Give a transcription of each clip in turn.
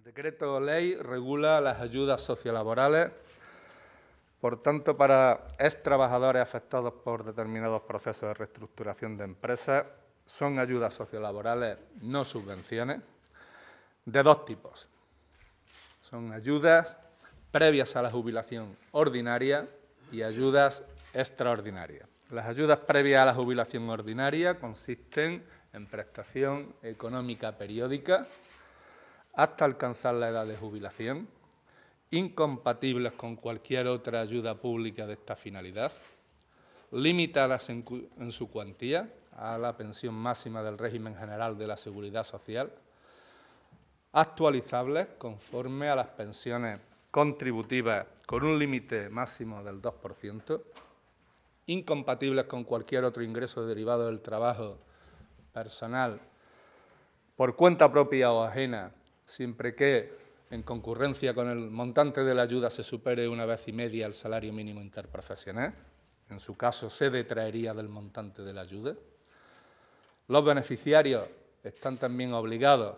El decreto ley regula las ayudas sociolaborales, por tanto, para ex trabajadores afectados por determinados procesos de reestructuración de empresas, son ayudas sociolaborales, no subvenciones, de dos tipos. Son ayudas previas a la jubilación ordinaria y ayudas extraordinarias. Las ayudas previas a la jubilación ordinaria consisten en prestación económica periódica hasta alcanzar la edad de jubilación, incompatibles con cualquier otra ayuda pública de esta finalidad, limitadas en, su cuantía a la pensión máxima del régimen general de la seguridad social, actualizables conforme a las pensiones contributivas con un límite máximo del 2%, incompatibles con cualquier otro ingreso derivado del trabajo personal por cuenta propia o ajena siempre que, en concurrencia con el montante de la ayuda, se supere una vez y media el salario mínimo interprofesional. En su caso, se detraería del montante de la ayuda. Los beneficiarios están también obligados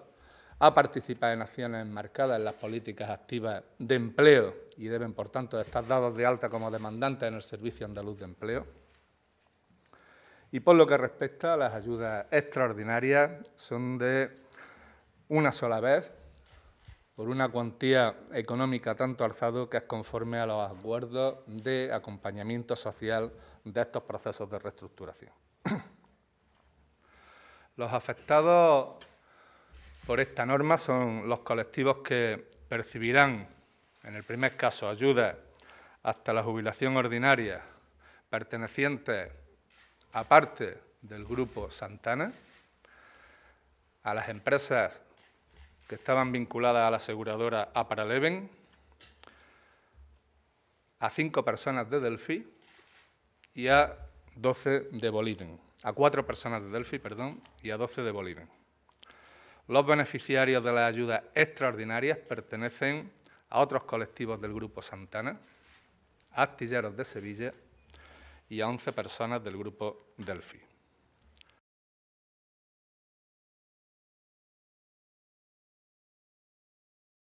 a participar en acciones marcadas en las políticas activas de empleo y deben, por tanto, estar dados de alta como demandantes en el Servicio Andaluz de Empleo. Y por lo que respecta a las ayudas extraordinarias, son de una sola vez por una cuantía económica tanto alzado que es conforme a los acuerdos de acompañamiento social de estos procesos de reestructuración. Los afectados por esta norma son los colectivos que percibirán, en el primer caso, ayudas hasta la jubilación ordinaria pertenecientes parte del grupo Santana, a las empresas que estaban vinculadas a la aseguradora Aparaleven, a cinco personas de Delphi y a 12 de Boliden, a cuatro personas de Delphi, perdón, y a 12 de Boliden. Los beneficiarios de las ayudas extraordinarias pertenecen a otros colectivos del Grupo Santana, a Astilleros de Sevilla y a 11 personas del Grupo Delphi.